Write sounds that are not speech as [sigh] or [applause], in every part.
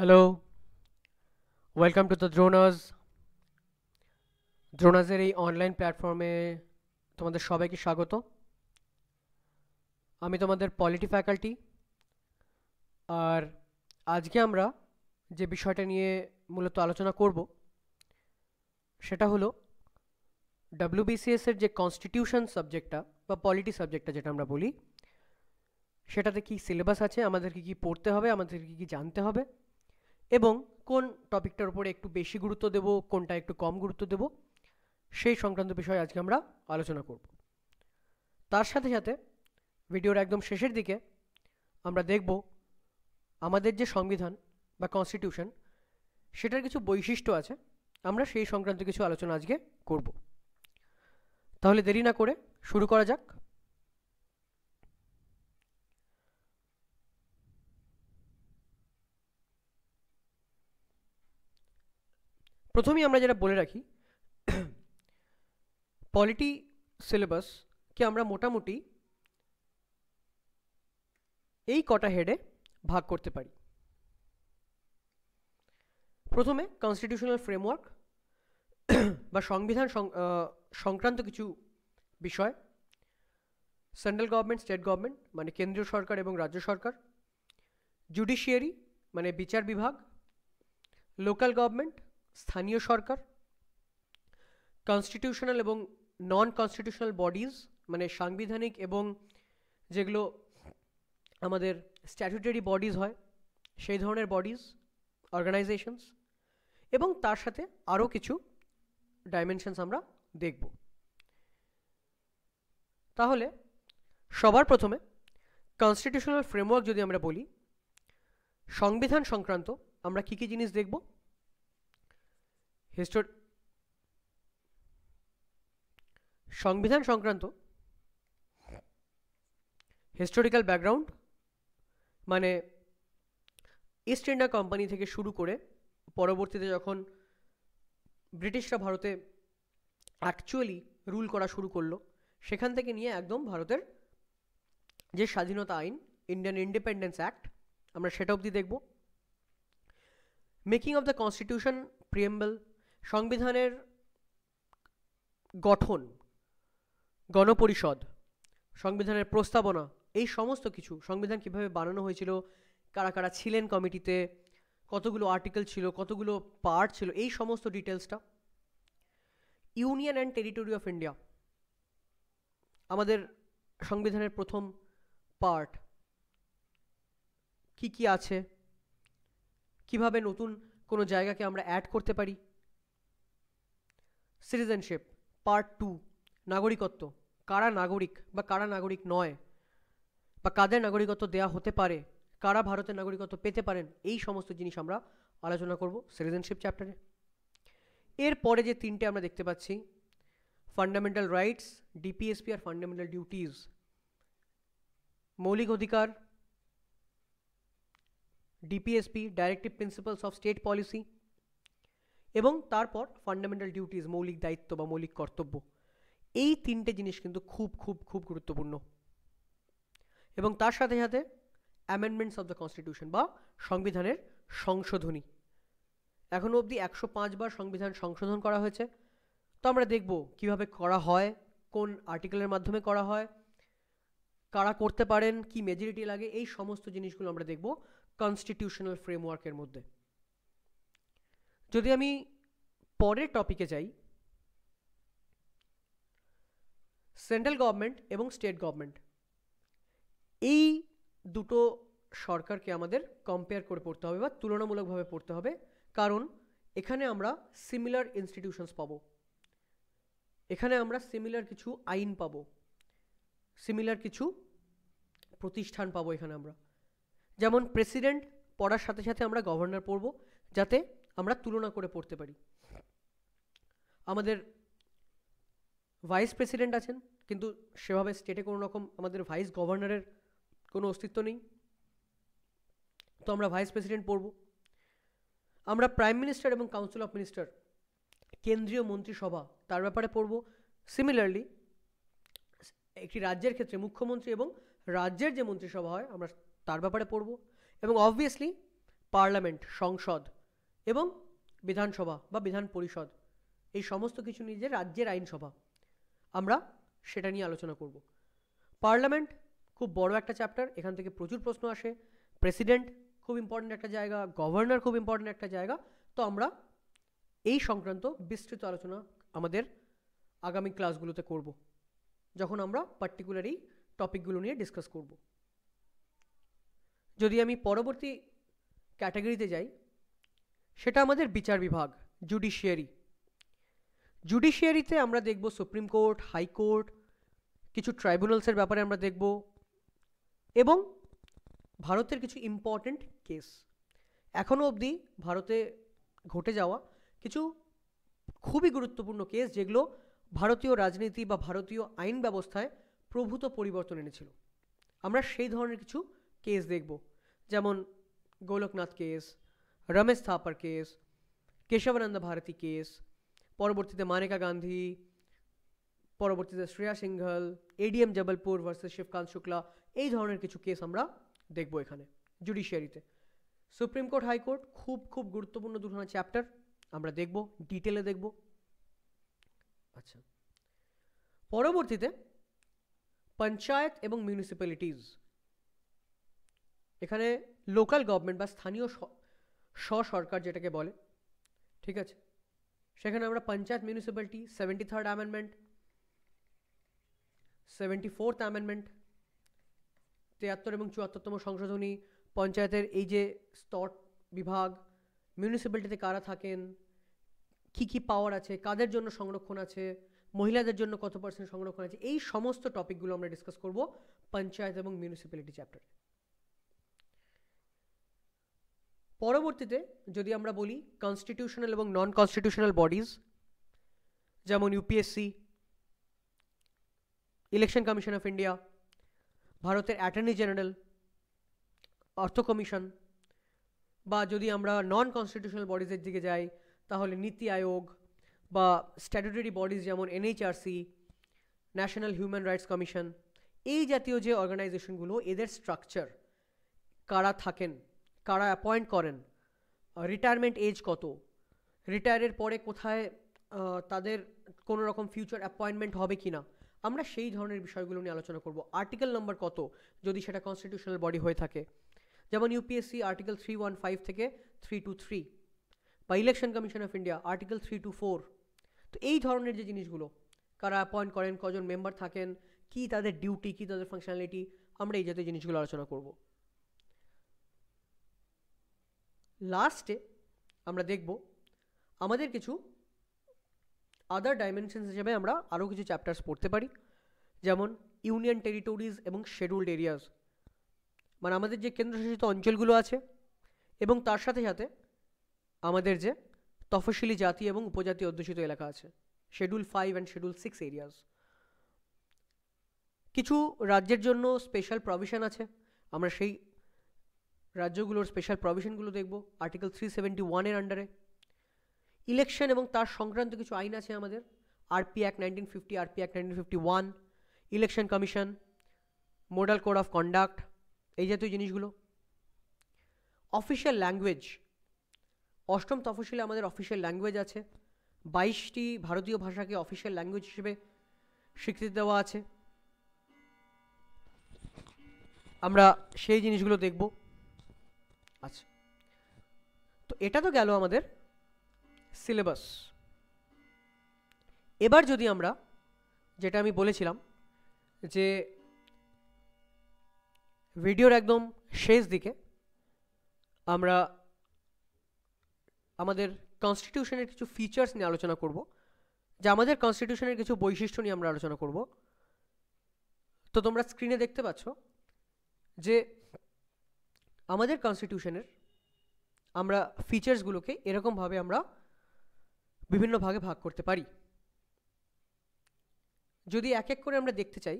hello welcome to the Dronas দ্রোনাসের এই online প্ল্যাটফর্মে তোমাদের সবাইকে স্বাগত আমি তোমাদের পলিটি ফ্যাকাল্টি আর আজকে আমরা যে বিষয়টা নিয়ে মূলত আলোচনা করব সেটা হলো ডাব্লিউবিসিএস এর যে কনস্টিটিউশন সাবজেক্টটা বা পলিটি সাবজেক্টটা যেটা আমরা বলি সেটাতে কি সিলেবাস আছে আমাদেরকে কি পড়তে হবে আমাদেরকে কি জানতে হবে এবং কোন টপিকটার উপরে একটু বেশি গুরুত্ব দেব কোনটা একটু কম গুরুত্ব দেব সেই সংক্রান্ত বিষয়ে আজকে আমরা আলোচনা করব তার সাথে সাথে ভিডিওর একদম শেষের দিকে আমরা দেখব আমাদের যে সংবিধান বা কনস্টিটিউশন সেটার কিছু বৈশিষ্ট্য আছে আমরা সেই সংক্রান্ত কিছু আলোচনা আজকে করব তাহলে দেরি না করে শুরু করা যাক প্রথমেই আমরা যেটা বলে রাখি পলিটি [clears throat] সিলেবাসকে আমরা মোটামুটি এই কটা হেডে ভাগ করতে পারি প্রথমে কনস্টিটিউশনাল ফ্রেমওয়ার্ক [clears throat] বা সংবিধান সংক্রান্ত কিছু বিষয় সেন্ট্রাল গভর্নমেন্ট স্টেট গভর্নমেন্ট মানে কেন্দ্রীয় সরকার এবং রাজ্য সরকার জুডিশিয়ারি মানে বিচার বিভাগ লোকাল গভর্নমেন্ট স্থানীয় সরকার কনস্টিটিউশনাল এবং নন কনস্টিটিউশনাল বডিজ মানে সাংবিধানিক এবং যেগুলো আমাদের স্ট্যাটুটারি বডিজ হয় সেই ধরনের বডিজ অর্গানাইজেশনস এবং তার সাথে আরও কিছু ডাইমেনশনস আমরা দেখব তাহলে সবার প্রথমে কনস্টিটিউশনাল ফ্রেমওয়ার্ক যদি আমরা বলি সংবিধান সংক্রান্ত আমরা কী কী জিনিস দেখব হিস্টোর সংবিধান সংক্রান্ত হিস্টোরিক্যাল ব্যাকগ্রাউন্ড মানে ইস্ট ইন্ডিয়া কোম্পানি থেকে শুরু করে পরবর্তীতে যখন ব্রিটিশরা ভারতে অ্যাকচুয়ালি রুল করা শুরু করলো সেখান থেকে নিয়ে একদম ভারতের যে স্বাধীনতা আইন ইন্ডিয়ান ইন্ডিপেন্ডেন্স অ্যাক্ট আমরা সেটা অবধি দেখব making of the constitution preamble সংবিধানের গঠন গণপরিষদ সংবিধানের প্রস্তাবনা এই সমস্ত কিছু সংবিধান কিভাবে বানানো হয়েছিল কারা কারা ছিলেন কমিটিতে কতগুলো আর্টিকেল ছিল কতগুলো পার্ট ছিল এই সমস্ত ডিটেলসটা union and territory of India আমাদের সংবিধানের প্রথম পার্ট কি কি আছে কিভাবে নতুন কোনো জায়গাকে আমরা অ্যাড করতে পারি সিটিজেনশিপ পার্ট টু নাগরিকত্ব কারা নাগরিক বা কারা নাগরিক নয় বা কাদের নাগরিকত্ব দেয়া হতে পারে কারা ভারতের নাগরিকত্ব পেতে পারেন এই সমস্ত জিনিস আমরা আলোচনা করব সিটিজেনশিপ চ্যাপ্টারে এরপরে যে তিনটে আমরা দেখতে পাচ্ছি ফান্ডামেন্টাল রাইটস ডিপিএসপি আর ফান্ডামেন্টাল ডিউটিজ মৌলিক অধিকার DPSP directive principles of state policy এবং তারপর ফান্ডামেন্টাল ডিউটিস মৌলিক দায়িত্ব বা মৌলিক কর্তব্য এই তিনটে জিনিস কিন্তু খুব খুব খুব গুরুত্বপূর্ণ এবং তার সাথে সাথে অ্যামেন্ডমেন্টস অব দ্য কনস্টিটিউশন বা সংবিধানের সংশোধনী এখনও অবধি একশো পাঁচবার সংবিধান সংশোধন করা হয়েছে তো আমরা দেখব কিভাবে করা হয় কোন আর্টিকেলের মাধ্যমে করা হয় কারা করতে পারেন কি মেজরিটি লাগে এই সমস্ত জিনিসগুলো আমরা দেখব কনস্টিটিউশনাল ফ্রেমওয়ার্কের মধ্যে যদি আমি পরের টপিকে যাই সেন্ট্রাল গভর্নমেন্ট এবং স্টেট গভর্নমেন্ট এই দুটো সরকারকে আমাদের কম্পেয়ার করে পড়তে হবে বা তুলনামূলকভাবে পড়তে হবে কারণ এখানে আমরা সিমিলার ইনস্টিটিউশনস পাবো এখানে আমরা সিমিলার কিছু আইন পাবো সিমিলার কিছু প্রতিষ্ঠান পাবো এখানে আমরা যেমন প্রেসিডেন্ট পড়ার সাথে সাথে আমরা গভর্নর পড়ব যাতে আমরা তুলনা করে পড়তে পারি আমাদের ভাইস প্রেসিডেন্ট আছেন কিন্তু সেভাবে স্টেটে কোনো রকম আমাদের ভাইস গভর্নরের কোনো অস্তিত্ব নেই তো আমরা ভাইস প্রেসিডেন্ট পড়ব আমরা প্রাইম মিনিস্টার এবং কাউন্সিল অফ মিনিস্টার কেন্দ্রীয় মন্ত্রিসভা তার ব্যাপারে পড়ব সিমিলারলি একটি রাজ্যের ক্ষেত্রে মুখ্যমন্ত্রী এবং রাজ্যের যে মন্ত্রিসভা হয় আমরা তার ব্যাপারে পড়ব এবং অবভিয়াসলি পার্লামেন্ট সংসদ এবং বিধানসভা বা বিধান পরিষদ এই সমস্ত কিছু নিয়ে যে রাজ্যের আইনসভা আমরা সেটা নিয়ে আলোচনা করব পার্লামেন্ট খুব বড় একটা চ্যাপ্টার এখান থেকে প্রচুর প্রশ্ন আসে প্রেসিডেন্ট খুব ইম্পর্ট্যান্ট একটা জায়গা গভর্নর খুব ইম্পর্ট্যান্ট একটা জায়গা তো আমরা এই সংক্রান্ত বিস্তৃত আলোচনা আমাদের আগামী ক্লাসগুলোতে করব যখন আমরা পার্টিকুলার এই টপিকগুলো নিয়ে ডিসকাস করব যদি আমি পরবর্তী ক্যাটাগরিতে যাই সেটা আমাদের বিচার বিভাগ জুডিশিয়ারি জুডিশিয়ারিতে আমরা দেখব সুপ্রিম কোর্ট হাইকোর্ট কিছু ট্রাইব্যুনালসের ব্যাপারে আমরা দেখব এবং ভারতের কিছু ইম্পর্ট্যান্ট কেস এখনও অবধি ভারতে ঘটে যাওয়া কিছু খুবই গুরুত্বপূর্ণ কেস যেগুলো ভারতীয় রাজনীতি বা ভারতীয় আইন ব্যবস্থায় প্রভূত পরিবর্তন এনেছিল আমরা সেই ধরনের কিছু কেস দেখব যেমন Golaknath case Romesh Thapar case Kesavananda Bharati case পরবর্তীতে মানেকা গান্ধী পরবর্তীতে শ্রেয়া সিংঘল এডিএম জবলপুর ভার্সেস শিবকান্ত শুক্লা এই ধরনের কিছু কেস আমরা দেখব এখানে জুডিশিয়ারিতে সুপ্রিম কোর্ট হাইকোর্ট খুব খুব গুরুত্বপূর্ণ দুখানা চ্যাপ্টার আমরা দেখব ডিটেলে দেখব আচ্ছা পরবর্তীতে পঞ্চায়েত এবং মিউনিসিপ্যালিটিজ এখানে লোকাল গভর্নমেন্ট বা স্থানীয় সরকার যেটাকে বলে ঠিক আছে সেখানে আমরা panchayat municipality seventy third amendment seventy fourth amendment তিয়াত্তর এবং চুয়াত্তরতম সংশোধনী পঞ্চায়েতের এই যে স্তর বিভাগ মিউনিসিপ্যালিটিতে কারা থাকেন কি কি পাওয়ার আছে কাদের জন্য সংরক্ষণ আছে মহিলাদের জন্য কত পার্সেন্ট সংরক্ষণ আছে এই সমস্ত টপিকগুলো আমরা ডিসকাস করব পঞ্চায়েত এবং মিউনিসিপ্যালিটি চ্যাপ্টারে পরবর্তীতে যদি আমরা বলি কনস্টিটিউশনাল এবং নন কনস্টিটিউশনাল বডিজ যেমন UPSC election commission of India ভারতের অ্যাটর্নি জেনারেল অর্থ কমিশন বা যদি আমরা নন কনস্টিটিউশনাল বডিজের দিকে যাই তাহলে নীতি আয়োগ বা স্ট্যাটুটারি বডিজ যেমন NHRC national human rights commission এই জাতীয় যে অর্গানাইজেশনগুলো এদের স্ট্রাকচার কারা থাকেন কারা অ্যাপয়েন্ট করেন রিটায়ারমেন্ট এজ কত রিটায়ারের পরে কোথায় তাদের কোনো রকম ফিউচার অ্যাপয়েন্টমেন্ট হবে কি না আমরা সেই ধরনের বিষয়গুলো নিয়ে আলোচনা করব আর্টিকেল নাম্বার কত যদি সেটা কনস্টিটিউশনাল বডি হয়ে থাকে যেমন UPSC article three one five থেকে থ্রি টু থ্রি বা election commission of India article three two four তো এই ধরনের যে জিনিসগুলো কারা অ্যাপয়েন্ট করেন কজন মেম্বার থাকেন কি তাদের ডিউটি কি তাদের ফাংশনালিটি আমরা এই জাতীয় জিনিসগুলো আলোচনা করবো লাস্টে আমরা দেখব আমাদের কিছু আদার ডাইমেনশনস হিসেবে আমরা আরও কিছু চ্যাপ্টার্স পড়তে পারি যেমন ইউনিয়ন টেরিটরিজ এবং শেডিউল্ড এরিয়াস মানে আমাদের যে কেন্দ্রশাসিত অঞ্চলগুলো আছে এবং তার সাথে সাথে আমাদের যে তফসিলি জাতি এবং উপজাতি অধ্যুষিত এলাকা আছে schedule five and schedule six areas কিছু রাজ্যের জন্য স্পেশাল প্রভিশন আছে আমরা সেই রাজ্যগুলোর স্পেশাল প্রভিশনগুলো দেখব আর্টিকেল থ্রি সেভেন্টি ওয়ানের আন্ডারে ইলেকশন এবং তার সংক্রান্ত কিছু আইন আছে আমাদের RP act nineteen fifty RP act nineteen fifty one election commission model code of conduct এই জাতীয় জিনিসগুলো অফিসিয়াল ল্যাঙ্গুয়েজ অষ্টম তফসিলে আমাদের অফিসিয়াল ল্যাঙ্গুয়েজ আছে বাইশটি ভারতীয় ভাষাকে অফিসিয়াল ল্যাঙ্গুয়েজ হিসেবে স্বীকৃতি দেওয়া আছে আমরা সেই জিনিসগুলো দেখব আচ্ছা তো এটা তো গেল আমাদের সিলেবাস এবার যদি আমরা যেটা আমি বলেছিলাম যে ভিডিওর একদম শেষ দিকে আমরা আমাদের কনস্টিটিউশনের কিছু ফিচার্স নিয়ে আলোচনা করব যা আমাদের কনস্টিটিউশনের কিছু বৈশিষ্ট্য নিয়ে আমরা আলোচনা করব তো তোমরা স্ক্রিনে দেখতে পাচ্ছ যে আমাদের কনস্টিটিউশনের আমরা ফিচার্সগুলোকে এরকমভাবে আমরা বিভিন্ন ভাগে ভাগ করতে পারি যদি এক এক করে আমরা দেখতে চাই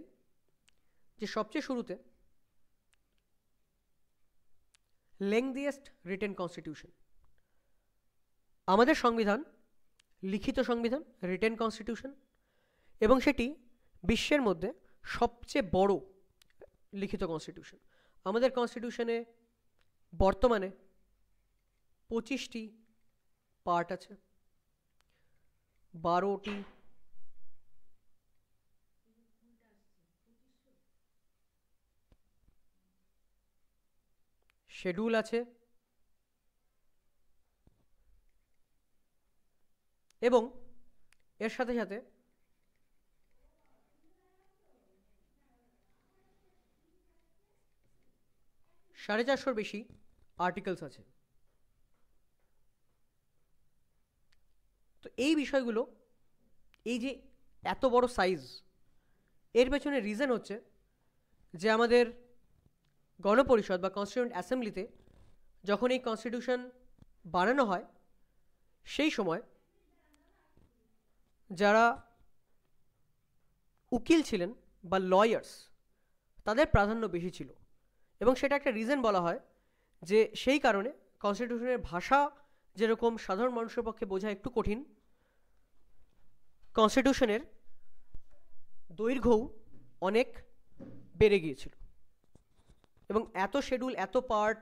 যে সবচেয়ে শুরুতে লেংদিয়েস্ট রিটেন কনস্টিটিউশন আমাদের সংবিধান লিখিত সংবিধান রিটেন কনস্টিটিউশন এবং সেটি বিশ্বের মধ্যে সবচেয়ে বড় লিখিত কনস্টিটিউশন আমাদের কনস্টিটিউশনে বর্তমানে পঁচিশটি পার্ট আছে বারোটি শেডিউল আছে এবং এর সাথে সাথে সাড়ে চারশোর বেশি আর্টিকেলস আছে তো এই বিষয়গুলো এই যে এত বড় সাইজ এর পেছনে রিজন হচ্ছে যে আমাদের গণপরিষদ বা কনস্টিটিউন্ট অ্যাসেম্বলিতে যখন এই কনস্টিটিউশন বানানো হয় সেই সময় যারা উকিল ছিলেন বা লয়ার্স তাদের প্রাধান্য বেশি ছিল এবং সেটা একটা রিজন বলা হয় যে সেই কারণে কনস্টিটিউশনের ভাষা যেরকম সাধারণ মানুষের পক্ষে বোঝা একটু কঠিন কনস্টিটিউশনের দৈর্ঘ্যও অনেক বেড়ে গিয়েছিল এবং এত শেডিউল এত পার্ট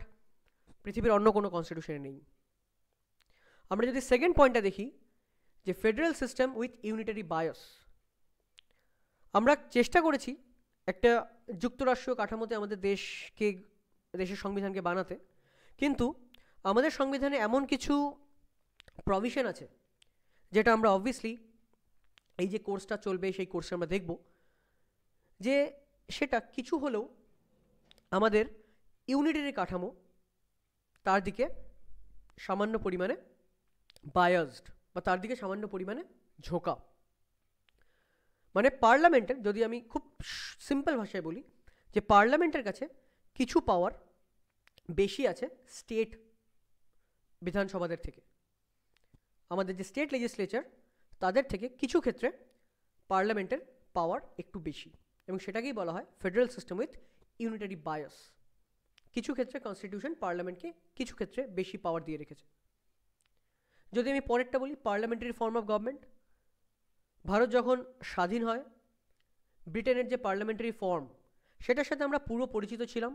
পৃথিবীর অন্য কোনো কনস্টিটিউশনে নেই আমরা যদি সেকেন্ড পয়েন্টটা দেখি যে federal system with unitary bias আমরা চেষ্টা করেছি একটা যুক্তরাষ্ট্রীয় কাঠামোতে আমাদের দেশকে দেশের সংবিধানকে বানাতে কিন্তু আমাদের সংবিধানে এমন কিছু প্রভিশন আছে যেটা আমরা অবভিয়াসলি এই যে কোর্সটা চলবে সেই কোর্সে আমরা দেখব যে সেটা কিছু হলেও আমাদের ইউনিটারি কাঠামো তার দিকে সামান্য পরিমাণে বায়াজড বা তার দিকে সামান্য পরিমাণে ঝোঁকা মানে পার্লামেন্টের যদি আমি খুব সিম্পল ভাষায় বলি যে পার্লামেন্টের কাছে কিছু পাওয়ার বেশি আছে স্টেট বিধানসভাদের থেকে আমাদের যে স্টেট লেজিসলেচার তাদের থেকে কিছু ক্ষেত্রে পার্লামেন্টের পাওয়ার একটু বেশি এবং সেটাকেই বলা হয় federal system with unitary bias কিছু ক্ষেত্রে কনস্টিটিউশন পার্লামেন্টকে কিছু ক্ষেত্রে বেশি পাওয়ার দিয়ে রেখেছে যদি আমি পরেরটা বলি parliamentary form of government Bharat যখন স্বাধীন হয় ব্রিটেনের যে পার্লামেন্টারি ফর্ম সেটার সাথে আমরা পুরো পরিচিত ছিলাম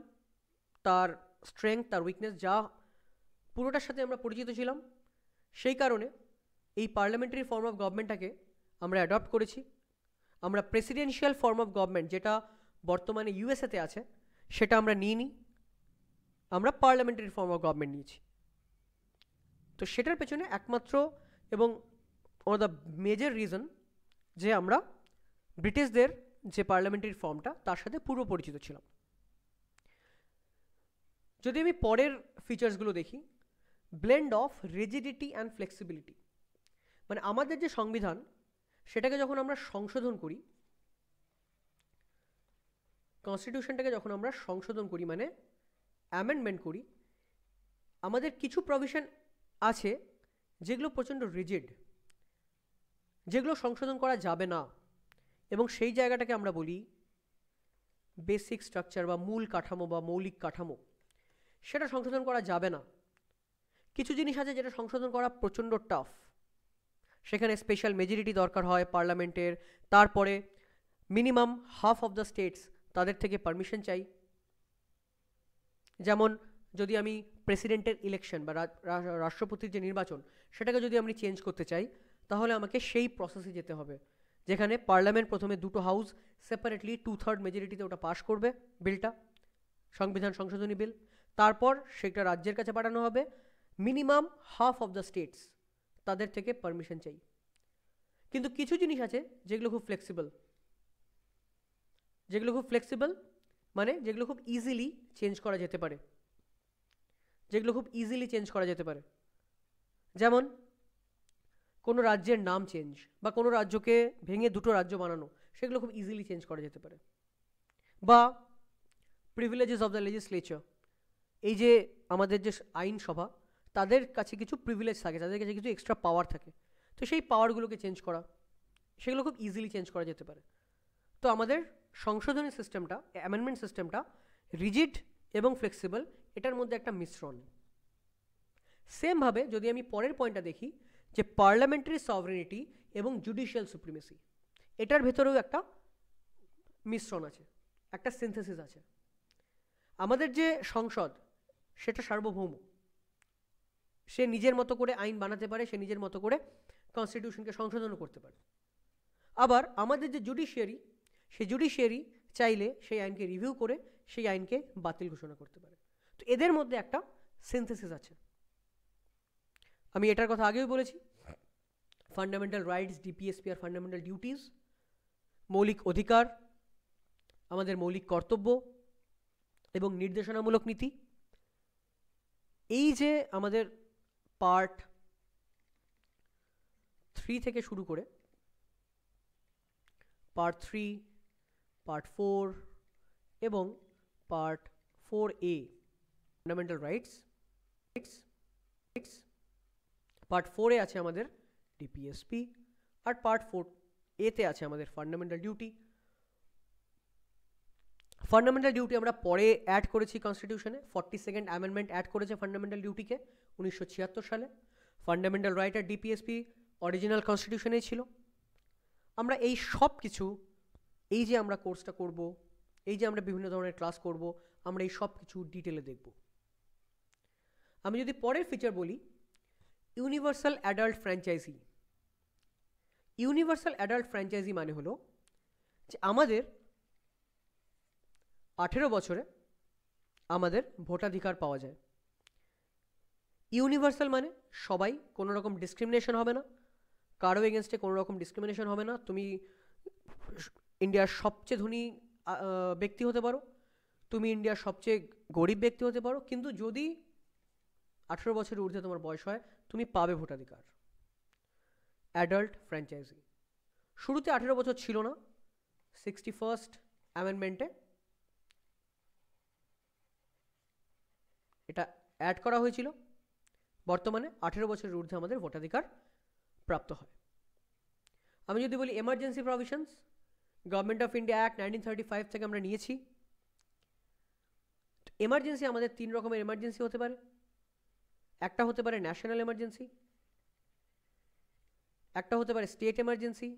তার স্ট্রেংথ তার উইকনেস যা পুরোটার সাথে আমরা পরিচিত ছিলাম সেই কারণে এই পার্লামেন্টারি ফর্ম অফ গভর্নমেন্টটাকে আমরা অ্যাডপ্ট করেছি আমরা প্রেসিডেন্সিয়াল ফর্ম অফ গভর্নমেন্ট যেটা বর্তমানে ইউএসএতে আছে সেটা আমরা নিই নি আমরা পার্লামেন্টারি ফর্ম অফ গভর্নমেন্ট নিয়েছি তো সেটার পেছনে একমাত্র এবং ওয়ান দ্য মেজর রিজন যে আমরা ব্রিটিশদের যে পার্লামেন্টারি ফর্মটা তার সাথে পূর্ব পরিচিত ছিলাম যদি আমি পরের ফিচার্সগুলো দেখি blend of rigidity and flexibility মানে আমাদের যে সংবিধান সেটাকে যখন আমরা সংশোধন করি কনস্টিটিউশনটাকে যখন আমরা সংশোধন করি মানে অ্যামেন্ডমেন্ট করি আমাদের কিছু প্রভিশন আছে যেগুলো প্রচণ্ড রিজিড যেগুলো সংশোধন করা যাবে না এবং সেই জায়গাটাকে আমরা বলি বেসিক স্ট্রাকচার বা মূল কাঠামো বা মৌলিক কাঠামো সেটা সংশোধন করা যাবে না কিছু জিনিস আছে যেটা সংশোধন করা প্রচণ্ড টাফ সেখানে স্পেশাল মেজরিটি দরকার হয় পার্লামেন্টের তারপরে minimum half of the states তাদের থেকে পারমিশন চাই যেমন যদি আমি প্রেসিডেন্টের ইলেকশন বা রাষ্ট্রপতির যে নির্বাচন সেটাকে যদি আমি চেঞ্জ করতে চাই তাহলে আমাকে সেই প্রসেসে যেতে হবে যেখানে পার্লামেন্ট প্রথমে দুটো হাউস সেপারেটলি টু থার্ড মেজরিটিতে ওটা পাশ করবে বিলটা সংবিধান সংশোধনী বিল তারপর সেটা রাজ্যের কাছে পাঠানো হবে minimum half of the states তাদের থেকে পারমিশন চাই কিন্তু কিছু জিনিস আছে যেগুলো খুব ফ্লেক্সিবল যেগুলো খুব ফ্লেক্সিবল মানে যেগুলো খুব ইজিলি চেঞ্জ করা যেতে পারে যেগুলো খুব ইজিলি চেঞ্জ করা যেতে পারে যেমন কোনো রাজ্যের নাম চেঞ্জ বা কোনো রাজ্যকে ভেঙে দুটো রাজ্য বানানো সেগুলো খুব ইজিলি চেঞ্জ করা যেতে পারে বা প্রিভিলেজেস অফ দ্য লেজিসলেচার এই যে আমাদের যে আইনসভা তাদের কাছে কিছু প্রিভিলেজ থাকে তাদের কাছে কিছু এক্সট্রা পাওয়ার থাকে তো সেই পাওয়ারগুলোকে চেঞ্জ করা সেগুলো খুব ইজিলি চেঞ্জ করা যেতে পারে তো আমাদের সংশোধনী সিস্টেমটা অ্যামেন্ডমেন্ট সিস্টেমটা রিজিড এবং ফ্লেক্সিবল এটার মধ্যে একটা মিশ্রণ সেমভাবে যদি আমি পরের পয়েন্টটা দেখি যে পার্লামেন্টারি সভরেনিটি এবং জুডিশিয়াল সুপ্রিমেসি এটার ভেতরেও একটা মিশ্রণ আছে একটা সিনথেসিস আছে আমাদের যে সংসদ সেটা সার্বভৌম সে নিজের মতো করে আইন বানাতে পারে সে নিজের মতো করে কনস্টিটিউশনকে সংশোধনও করতে পারে আবার আমাদের যে জুডিশিয়ারি সে জুডিশিয়ারি চাইলে সেই আইনকে রিভিউ করে সেই আইনকে বাতিল ঘোষণা করতে পারে তো এদের মধ্যে একটা সিনথেসিস আছে আমি এটার কথা আগেও বলেছি ফান্ডামেন্টাল রাইটস ডিপিএসপি আর ফান্ডামেন্টাল ডিউটিস মৌলিক অধিকার আমাদের মৌলিক কর্তব্য এবং নির্দেশনামূলক নীতি এই যে আমাদের পার্ট থ্রি থেকে শুরু করে পার্ট থ্রি পার্ট ফোর এবং part four A fundamental rights rights rights part ফোরে আছে আমাদের ডিপিএসপি আর পার্ট ফোর এতে আছে আমাদের ফান্ডামেন্টাল ডিউটি ফান্ডামেন্টাল ডিউটি আমরা পরে অ্যাড করেছি কনস্টিটিউশনে ফর্টি সেকেন্ড অ্যামেন্ডমেন্ট অ্যাড করেছে ফান্ডামেন্টাল ডিউটিকে উনিশশো ছিয়াত্তর সালে ফান্ডামেন্টাল রাইট আর ডিপিএসপি অরিজিনাল কনস্টিটিউশনেই ছিল আমরা এই সব কিছু এই যে আমরা কোর্সটা করব এই যে আমরা বিভিন্ন ধরনের ক্লাস করব আমরা এই সব কিছু ডিটেলে দেখব আমি যদি পরের ফিচার বলি universal adult franchise universal adult franchise মানে হলো যে আমাদের আঠেরো বছরে আমাদের ভোটাধিকার পাওয়া যায় ইউনিভার্সাল মানে সবাই কোনো রকম ডিসক্রিমিনেশন হবে না কারো এগেনস্টে কোনো রকম ডিসক্রিমিনেশন হবে না তুমি ইন্ডিয়ার সবচেয়ে ধনী ব্যক্তি হতে পারো তুমি ইন্ডিয়ার সবচেয়ে গরিব ব্যক্তি হতে পারো কিন্তু যদি আঠেরো বছরের ঊর্ধ্বে তোমার বয়স হয় তুমি পাবে ভোটাধিকার অ্যাডাল্ট ফ্র্যাঞ্চাইজি শুরুতে আঠেরো বছর ছিল না সিক্সটি ফার্স্ট অ্যামেন্ডমেন্টে এটা অ্যাড করা হয়েছিল বর্তমানে আঠেরো বছরের ঊর্ধ্বে আমাদের ভোটাধিকার প্রাপ্ত হয় আমি যদি বলি emergency provisions government of India act nineteen thirty five থেকে আমরা নিয়েছি এমার্জেন্সি আমাদের তিন রকমের এমার্জেন্সি হতে পারে একটা হতে পারে ন্যাশনাল এমার্জেন্সি একটা হতে পারে স্টেট এমার্জেন্সি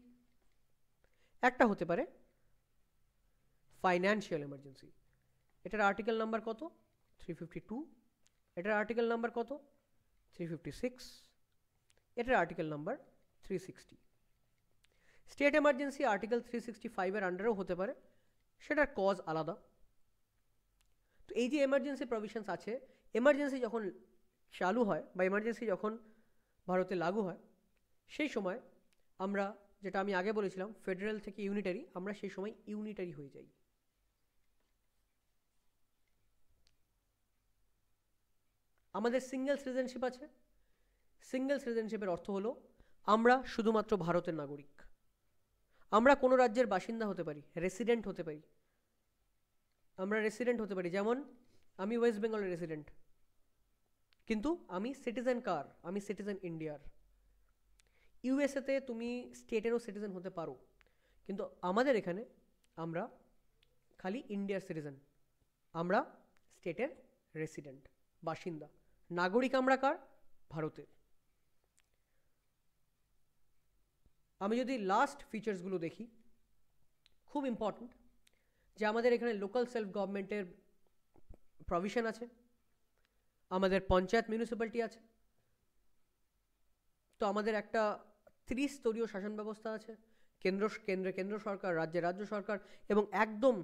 একটা হতে পারে ফাইন্যান্সিয়াল এমার্জেন্সি এটার আর্টিকেল নাম্বার কত থ্রি ফিফটি টু এটার আর্টিকেল নাম্বার কত থ্রি ফিফটি সিক্স এটার article number three sixty state emergency article three sixty ফাইভের আন্ডারেও হতে পারে সেটার কজ আলাদা তো এই যে এমার্জেন্সি প্রভিশনস আছে এমার্জেন্সি যখন চালু হয় বা এমার্জেন্সি যখন ভারতে লাগু হয় সেই সময় আমরা যেটা আমি আগে বলেছিলাম ফেডারেল থেকে ইউনিটারি আমরা সেই সময় ইউনিটারি হয়ে যাই আমাদের সিঙ্গেল সিটিজেনশিপ আছে সিঙ্গেল সিটিজেনশিপের অর্থ হলো আমরা শুধুমাত্র ভারতের নাগরিক আমরা কোনো রাজ্যের বাসিন্দা হতে পারি রেসিডেন্ট হতে পারি আমরা রেসিডেন্ট হতে পারি যেমন আমি ওয়েস্ট বেঙ্গলের রেসিডেন্ট কিন্তু আমি সিটিজেন কার আমি সিটিজেন ইন্ডিয়ার ইউএসএতে তুমি স্টেটেরও সিটিজেন হতে পারো কিন্তু আমাদের এখানে আমরা খালি ইন্ডিয়ার সিটিজেন আমরা স্টেটের রেসিডেন্ট বাসিন্দা নাগরিক আমরা কার ভারতের আমি যদি লাস্ট ফিচার্সগুলো দেখি খুব ইম্পর্ট্যান্ট যে আমাদের এখানে লোকাল সেলফ গভর্নমেন্টের প্রভিশন আছে আমাদের পঞ্চায়েত মিউনিসিপ্যালিটি আছে তো আমাদের একটা ত্রিস্তরীয় শাসন ব্যবস্থা আছে কেন্দ্র কেন্দ্রে কেন্দ্র সরকার রাজ্যে রাজ্য সরকার এবং একদম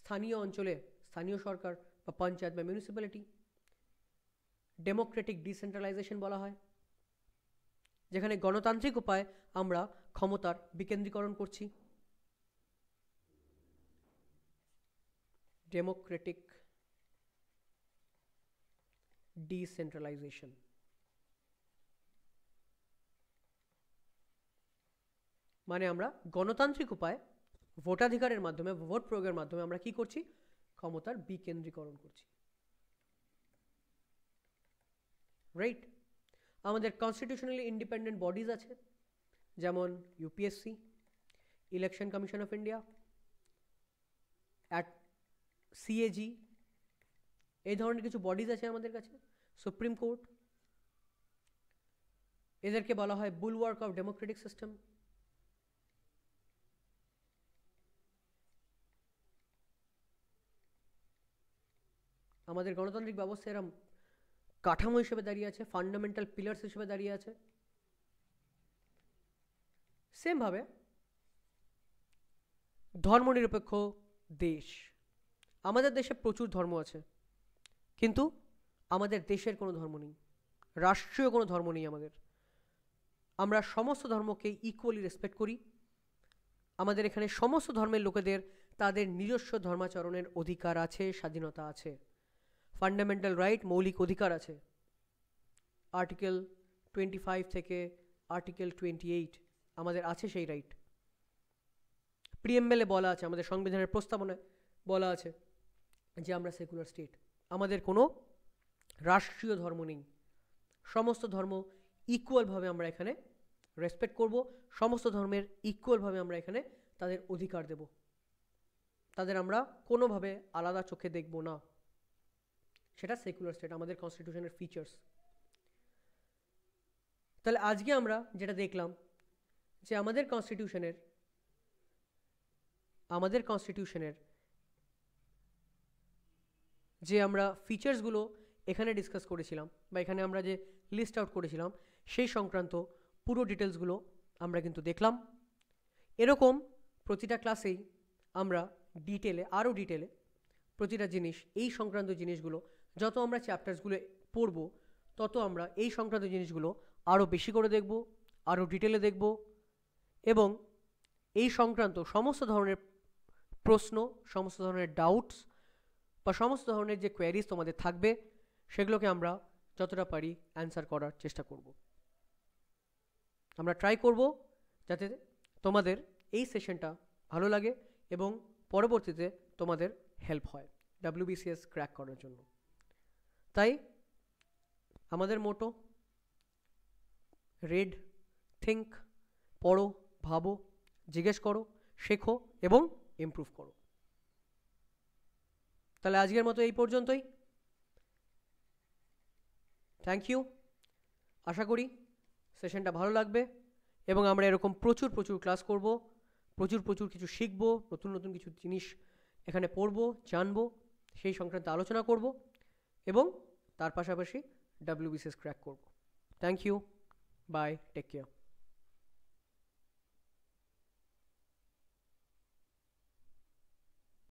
স্থানীয় অঞ্চলে স্থানীয় সরকার বা পঞ্চায়েত বা মিউনিসিপ্যালিটি ডেমোক্রেটিক ডিসেন্ট্রালাইজেশন বলা হয় যেখানে গণতান্ত্রিক উপায়ে আমরা ক্ষমতার বিকেন্দ্রীকরণ করছি ডেমোক্রেটিক ডিসেন্ট্রালাইজেশন মানে আমরা গণতান্ত্রিক উপায়ে ভোটাধিকারের মাধ্যমে ভোট প্রয়োগের মাধ্যমে আমরা কি করছি ক্ষমতার বিকেন্দ্রীকরণ করছি রাইট আমাদের কনস্টিটিউশনালি ইন্ডিপেন্ডেন্ট বডিজ আছে যেমন UPSC election commission of India at CAG এই ধরনের কিছু বডিজ আছে আমাদের কাছে সুপ্রিম কোর্ট এদেরকে বলা হয় ওয়ার্ক অফ ডেমোক্রেটিক সিস্টেম আমাদের গণতান্ত্রিক ব্যবস্থা এরম কাঠামো হিসেবে দাঁড়িয়ে আছে ফান্ডামেন্টাল পিলার্স হিসেবে দাঁড়িয়ে আছে সেমভাবে ধর্মনিরপেক্ষ দেশ আমাদের দেশে প্রচুর ধর্ম আছে কিন্তু আমাদের দেশের কোনো ধর্ম নেই রাষ্ট্রীয় কোনো ধর্ম নেই আমাদের আমরা সমস্ত ধর্মকে ইকুয়ালি রেসপেক্ট করি আমাদের এখানে সমস্ত ধর্মের লোকেদের তাদের নিজস্ব ধর্মাচরণের অধিকার আছে স্বাধীনতা আছে ফান্ডামেন্টাল রাইট মৌলিক অধিকার আছে আর্টিকেল টোয়েন্টি ফাইভ থেকে আর্টিকেল টোয়েন্টি এইট আমাদের আছে সেই রাইট প্রিএমএলএ বলা আছে আমাদের সংবিধানের প্রস্তাবনায় বলা আছে যে আমরা সেকুলার স্টেট আমাদের কোনো রাষ্ট্রীয় ধর্ম নেই সমস্ত ধর্ম ইকুয়ালভাবে আমরা এখানে রেসপেক্ট করব সমস্ত ধর্মের ইকুয়ালভাবে আমরা এখানে তাদের অধিকার দেব তাদের আমরা কোনোভাবে আলাদা চোখে দেখব না সেটা সেকুলার স্টেট আমাদের কনস্টিটিউশনের ফিচার্স তাহলে আজকে আমরা যেটা দেখলাম যে আমাদের কনস্টিটিউশনের আমাদের কনস্টিটিউশনের যে আমরা ফিচার্সগুলো এখানে ডিসকাস করেছিলাম বা এখানে আমরা যে লিস্ট আউট করেছিলাম সেই সংক্রান্ত পুরো ডিটেলসগুলো আমরা কিন্তু দেখলাম এরকম প্রতিটা ক্লাসেই আমরা ডিটেলে আরও ডিটেলে প্রতিটা জিনিস এই সংক্রান্ত জিনিসগুলো যত আমরা চ্যাপ্টার্সগুলো পড়ব তত আমরা এই সংক্রান্ত জিনিসগুলো আরও বেশি করে দেখব আরও ডিটেলে দেখব এবং এই সংক্রান্ত সমস্ত ধরনের প্রশ্ন সমস্ত ধরনের ডাউটস বা সমস্ত ধরনের যে কোয়ারিজ তোমাদের থাকবে সেগুলোকে আমরা যতটা পারি অ্যান্সার করার চেষ্টা করব আমরা ট্রাই করব যাতে তোমাদের এই সেশনটা ভালো লাগে এবং পরবর্তীতে তোমাদের হেল্প হয় ডাব্লিউবিসিএস ক্র্যাক করার জন্য তাই আমাদের মোটো রেড থিঙ্ক পড়ো ভাবো জিজ্ঞেস করো শেখো এবং ইম্প্রুভ করো তাহলে আজকের মতো এই পর্যন্তই থ্যাংক ইউ আশা করি সেশনটা ভালো লাগবে এবং আমরা এরকম প্রচুর প্রচুর ক্লাস করব প্রচুর প্রচুর কিছু শিখব নতুন নতুন কিছু জিনিস এখানে পড়ব জানব সেই সংক্রান্ত আলোচনা করব এবং তার পাশাপাশি ডাব্লিউবিসিএস ক্র্যাক করব thank you bye take care